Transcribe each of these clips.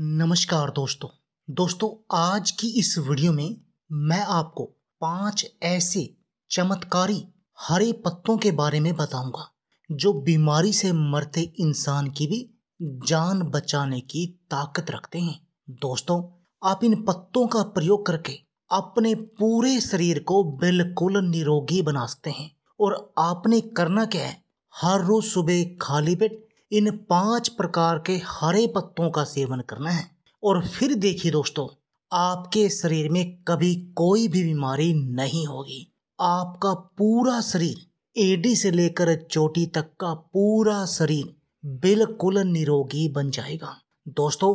नमस्कार दोस्तों दोस्तों आज की इस वीडियो में मैं आपको पांच ऐसे चमत्कारी हरे पत्तों के बारे में बताऊंगा जो बीमारी से मरते इंसान की भी जान बचाने की ताकत रखते हैं दोस्तों आप इन पत्तों का प्रयोग करके अपने पूरे शरीर को बिल्कुल निरोगी बना सकते हैं और आपने करना क्या है हर रोज सुबह खाली पेट इन पांच प्रकार के हरे पत्तों का सेवन करना है और फिर देखिए दोस्तों आपके शरीर में कभी कोई भी बीमारी नहीं होगी आपका पूरा शरीर एडी से लेकर चोटी तक का पूरा शरीर बिल्कुल निरोगी बन जाएगा दोस्तों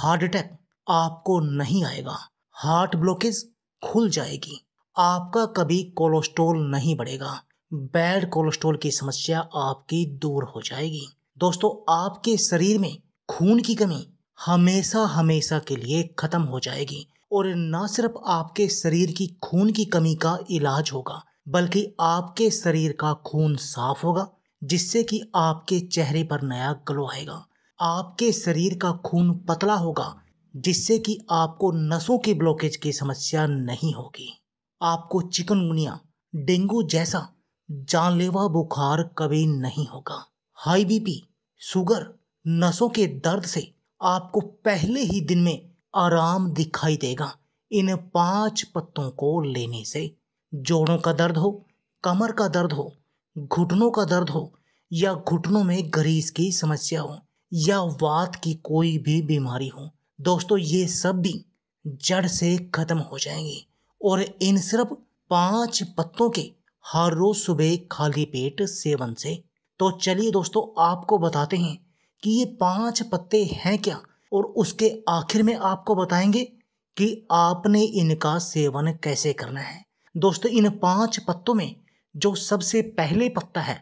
हार्ट अटैक आपको नहीं आएगा हार्ट ब्लॉकेज खुल जाएगी आपका कभी कोलेस्ट्रोल नहीं बढ़ेगा बैड कोलेस्ट्रोल की समस्या आपकी दूर हो जाएगी दोस्तों आपके शरीर में खून की कमी हमेशा हमेशा के लिए खत्म हो जाएगी और न सिर्फ आपके शरीर की खून की कमी का इलाज होगा बल्कि आपके शरीर का खून साफ होगा जिससे कि आपके चेहरे पर नया ग्लो आएगा आपके शरीर का खून पतला होगा जिससे कि आपको नसों के ब्लॉकेज की समस्या नहीं होगी आपको चिकनगुनिया डेंगू जैसा जानलेवा बुखार कभी नहीं होगा हाई बीपी शुगर नसों के दर्द से आपको पहले ही दिन में आराम दिखाई देगा इन पांच पत्तों को लेने से जोड़ों का दर्द हो कमर का दर्द हो घुटनों का दर्द हो या घुटनों में गरीज की समस्या हो या वात की कोई भी बीमारी हो दोस्तों ये सब भी जड़ से खत्म हो जाएंगे और इन सिर्फ पांच पत्तों के हर रोज सुबह खाली पेट सेवन से तो चलिए दोस्तों आपको बताते हैं कि ये पांच पत्ते हैं क्या और उसके आखिर में आपको बताएंगे कि आपने इनका सेवन कैसे करना है दोस्तों इन पांच पत्तों में जो सबसे पहले पत्ता है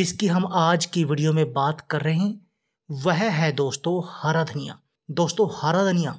जिसकी हम आज की वीडियो में बात कर रहे हैं वह है दोस्तों हरा धनिया दोस्तों हरा धनिया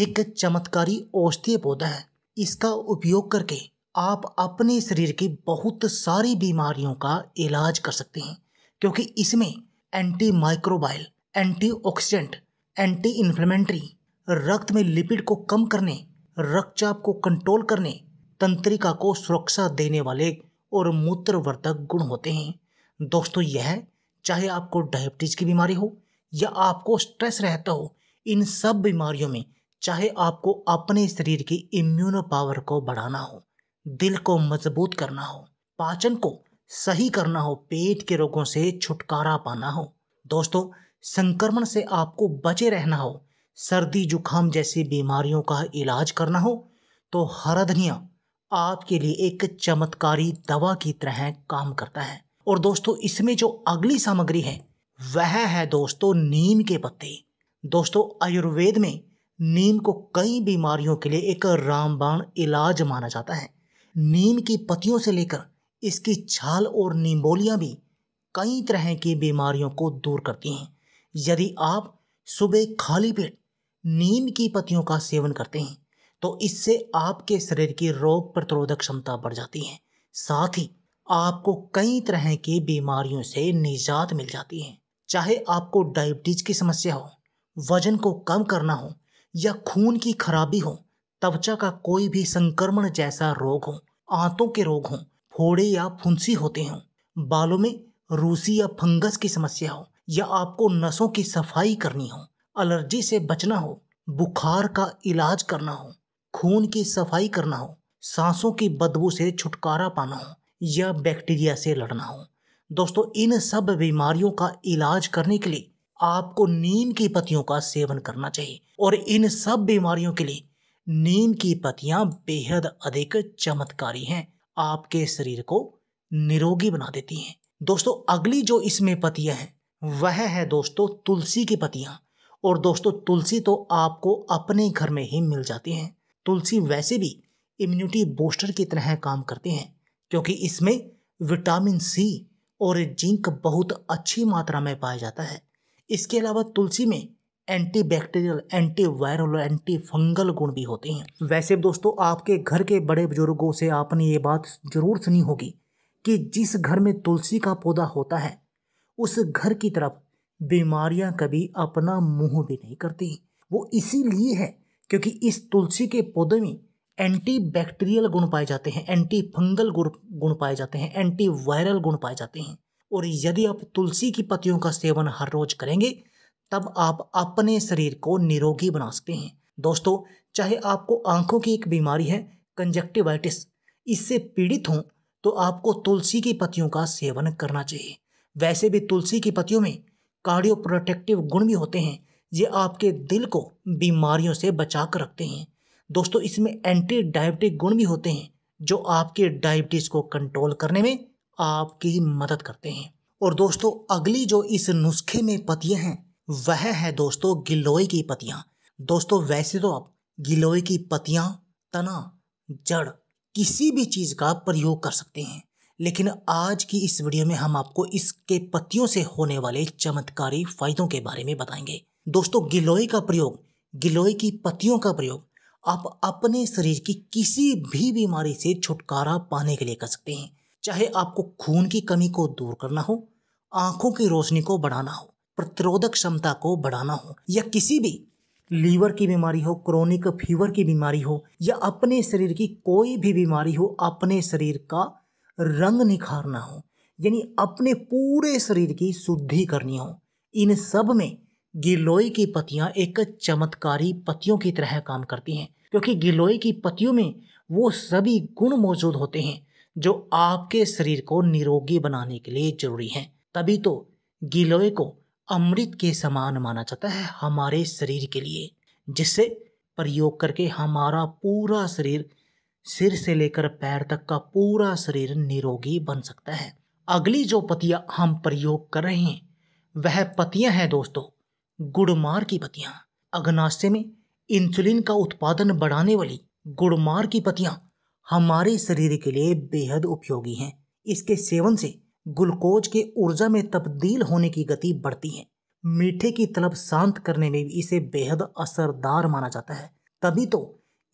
एक चमत्कारी औषधीय पौधा है इसका उपयोग करके आप अपने शरीर की बहुत सारी बीमारियों का इलाज कर सकते हैं क्योंकि इसमें anti microbial anti oxidant anti inflammatory रक्त में लिपिड को कम करने रक्तचाप को कंट्रोल करने तंत्रिका को सुरक्षा देने वाले और मूत्रवर्धक गुण होते हैं दोस्तों यह चाहे आपको डायबिटीज़ की बीमारी हो या आपको स्ट्रेस रहता हो इन सब बीमारियों में चाहे आपको अपने शरीर की इम्यूनो पावर को बढ़ाना हो दिल को मजबूत करना हो पाचन को सही करना हो पेट के रोगों से छुटकारा पाना हो दोस्तों संक्रमण से आपको बचे रहना हो सर्दी जुखाम जैसी बीमारियों का इलाज करना हो तो हरधनिया आपके लिए एक चमत्कारी दवा की तरह काम करता है और दोस्तों इसमें जो अगली सामग्री है वह है दोस्तों नीम के पत्ते दोस्तों आयुर्वेद में नीम को कई बीमारियों के लिए एक रामबाण इलाज माना जाता है नीम की पत्तियों से लेकर इसकी छाल और निम्बोलियाँ भी कई तरह की बीमारियों को दूर करती हैं यदि आप सुबह खाली पेट नीम की पत्तियों का सेवन करते हैं तो इससे आपके शरीर की रोग प्रतिरोधक क्षमता बढ़ जाती है साथ ही आपको कई तरह की बीमारियों से निजात मिल जाती है चाहे आपको डायबिटीज की समस्या हो वजन को कम करना हो या खून की खराबी हो त्वचा का कोई भी संक्रमण जैसा रोग हो आंतों के रोग हों फोड़े या फुंसी होते हों बालों में रूसी या फंगस की समस्या हो या आपको नसों की सफाई करनी हो एलर्जी से बचना हो बुखार का इलाज करना हो खून की सफाई करना हो सांसों की बदबू से छुटकारा पाना हो या बैक्टीरिया से लड़ना हो दोस्तों इन सब बीमारियों का इलाज करने के लिए आपको नीम की पत्तियों का सेवन करना चाहिए और इन सब बीमारियों के लिए नीम की पत्तियां बेहद अधिक चमत्कारी हैं आपके शरीर को निरोगी बना देती हैं दोस्तों अगली जो इसमें पतियाँ हैं वह है दोस्तों तुलसी की पतियाँ और दोस्तों तुलसी तो आपको अपने घर में ही मिल जाती हैं तुलसी वैसे भी इम्यूनिटी बूस्टर की तरह काम करती हैं क्योंकि इसमें विटामिन सी और जिंक बहुत अच्छी मात्रा में पाया जाता है इसके अलावा तुलसी में एंटी बैक्टीरियल एंटी वायरल और एंटी फंगल गुण भी होते हैं वैसे दोस्तों आपके घर के बड़े बुजुर्गों से आपने ये बात जरूर सुनी होगी कि जिस घर में तुलसी का पौधा होता है उस घर की तरफ बीमारियां कभी अपना मुंह भी नहीं करती वो इसीलिए है क्योंकि इस तुलसी के पौधे में एंटी बैक्टीरियल गुण पाए जाते हैं एंटी फंगल गुण गुण पाए जाते हैं एंटी वायरल गुण पाए जाते हैं और यदि आप तुलसी की पत्तियों का सेवन हर रोज करेंगे तब आप अपने शरीर को निरोगी बना सकते हैं दोस्तों चाहे आपको आंखों की एक बीमारी है कंजक्टिवाइटिस इससे पीड़ित हों तो आपको तुलसी की पत्तियों का सेवन करना चाहिए वैसे भी तुलसी की पत्तियों में कार्डियो प्रोटेक्टिव गुण भी होते हैं ये आपके दिल को बीमारियों से बचा कर रखते हैं दोस्तों इसमें एंटी डायबिटिक गुण भी होते हैं जो आपके डायबिटीज़ को कंट्रोल करने में आपकी मदद करते हैं और दोस्तों अगली जो इस नुस्खे में पतियाँ हैं वह है दोस्तों गिलोय की पतियां दोस्तों वैसे तो आप गिलोय की पतियां तना जड़ किसी भी चीज़ का प्रयोग कर सकते हैं लेकिन आज की इस वीडियो में हम आपको इसके पत्तियों से होने वाले चमत्कारी फायदों के बारे में बताएंगे दोस्तों गिलोय का प्रयोग गिलोय की पत्तियों का प्रयोग आप अपने शरीर की किसी भी बीमारी से छुटकारा पाने के लिए कर सकते हैं चाहे आपको खून की कमी को दूर करना हो आंखों की रोशनी को बढ़ाना हो प्रतिरोधक क्षमता को बढ़ाना हो या किसी भी लीवर की बीमारी हो क्रोनिक फीवर की बीमारी हो या अपने शरीर की कोई भी बीमारी हो अपने शरीर का रंग निखारना हो यानी अपने पूरे शरीर की शुद्धि करनी हो इन सब में गिलोय की पतियाँ एक चमत्कारी पतियों की तरह काम करती हैं क्योंकि गिलोय की पतियों में वो सभी गुण मौजूद होते हैं जो आपके शरीर को निरोगी बनाने के लिए जरूरी हैं तभी तो गिलोय को अमृत के समान माना जाता है हमारे शरीर के लिए जिससे प्रयोग करके हमारा पूरा शरीर सिर से लेकर पैर तक का पूरा शरीर निरोगी बन सकता है अगली जो पतियाँ हम प्रयोग कर रहे हैं वह पतियाँ हैं दोस्तों गुड़मार की पतियाँ अग्नाशय में इंसुलिन का उत्पादन बढ़ाने वाली गुड़मार की पतियाँ हमारे शरीर के लिए बेहद उपयोगी हैं इसके सेवन से ग्लूकोज के ऊर्जा में तब्दील होने की गति बढ़ती है मीठे की तलब शांत करने में भी इसे बेहद असरदार माना जाता है तभी तो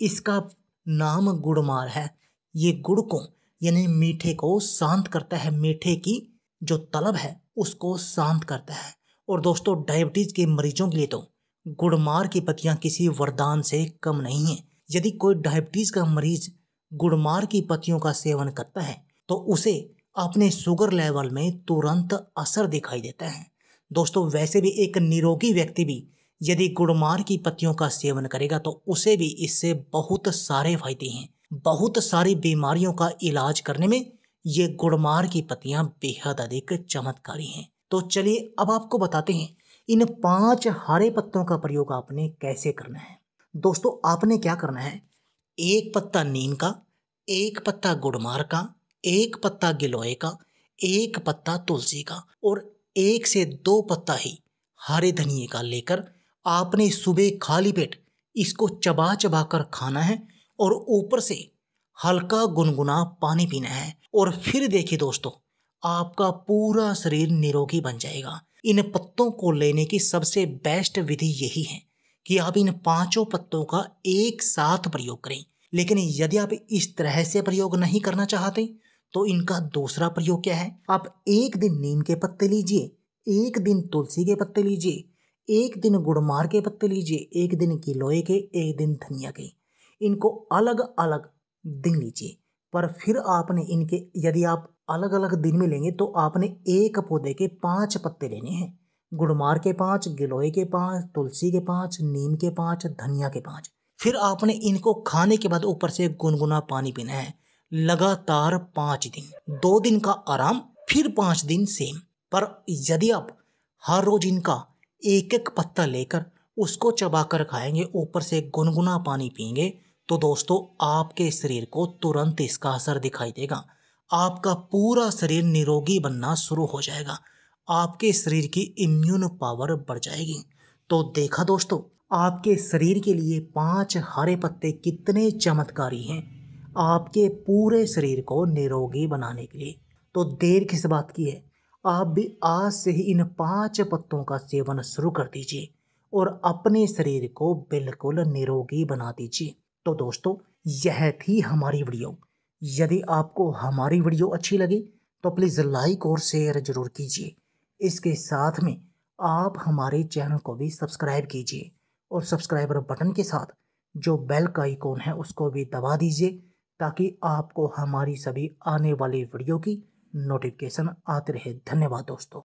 इसका नाम गुड़मार है ये गुड़ को यानी मीठे को शांत करता है मीठे की जो तलब है उसको शांत करता है और दोस्तों डायबिटीज़ के मरीजों के लिए तो गुड़मार की पत्तियाँ किसी वरदान से कम नहीं है यदि कोई डायबिटीज़ का मरीज गुड़मार की पत्तियों का सेवन करता है तो उसे अपने शुगर लेवल में तुरंत असर दिखाई देता है दोस्तों वैसे भी एक निरोगी व्यक्ति भी यदि गुड़मार की पत्तियों का सेवन करेगा तो उसे भी इससे बहुत सारे फायदे हैं बहुत सारी बीमारियों का इलाज करने में ये गुड़मार की पत्तियां बेहद अधिक चमत्कारी हैं तो चलिए अब आपको बताते हैं इन पांच हरे पत्तों का प्रयोग आपने कैसे करना है दोस्तों आपने क्या करना है एक पत्ता नीम का एक पत्ता गुड़मार का एक पत्ता गिलोय का एक पत्ता तुलसी का और एक से दो पत्ता ही हरे धनिए का लेकर आपने सुबह खाली पेट इसको चबा चबा कर खाना है और ऊपर से हल्का गुनगुना पानी पीना है और फिर देखिए दोस्तों आपका पूरा शरीर निरोगी बन जाएगा इन पत्तों को लेने की सबसे बेस्ट विधि यही है कि आप इन पांचों पत्तों का एक साथ प्रयोग करें लेकिन यदि आप इस तरह से प्रयोग नहीं करना चाहते तो इनका दूसरा प्रयोग क्या है आप एक दिन नीम के पत्ते लीजिए एक दिन तुलसी के पत्ते लीजिए एक दिन गुड़मार के पत्ते लीजिए एक दिन गिलोय के एक दिन धनिया के इनको अलग अलग दिन लीजिए पर फिर आपने इनके यदि आप अलग अलग दिन में लेंगे तो आपने एक पौधे के पाँच पत्ते लेने हैं गुड़मार के पाँच गिलोय के पाँच तुलसी के पाँच नीम के पाँच धनिया के पाँच फिर आपने इनको खाने के बाद ऊपर से गुनगुना पानी पीना है लगातार पाँच दिन दो दिन का आराम फिर पाँच दिन सेम पर यदि आप हर रोज इनका एक एक पत्ता लेकर उसको चबाकर खाएंगे ऊपर से गुनगुना पानी पियेंगे तो दोस्तों आपके शरीर को तुरंत इसका असर दिखाई देगा आपका पूरा शरीर निरोगी बनना शुरू हो जाएगा आपके शरीर की इम्यून पावर बढ़ जाएगी तो देखा दोस्तों आपके शरीर के लिए पांच हरे पत्ते कितने चमत्कारी हैं आपके पूरे शरीर को निरोगी बनाने के लिए तो देर किस बात की है आप भी आज से ही इन पांच पत्तों का सेवन शुरू कर दीजिए और अपने शरीर को बिल्कुल निरोगी बना दीजिए तो दोस्तों यह थी हमारी वीडियो यदि आपको हमारी वीडियो अच्छी लगी तो प्लीज़ लाइक और शेयर ज़रूर कीजिए इसके साथ में आप हमारे चैनल को भी सब्सक्राइब कीजिए और सब्सक्राइबर बटन के साथ जो बेल का आइकॉन है उसको भी दबा दीजिए ताकि आपको हमारी सभी आने वाली वीडियो की नोटिफिकेशन आते रहे धन्यवाद दोस्तों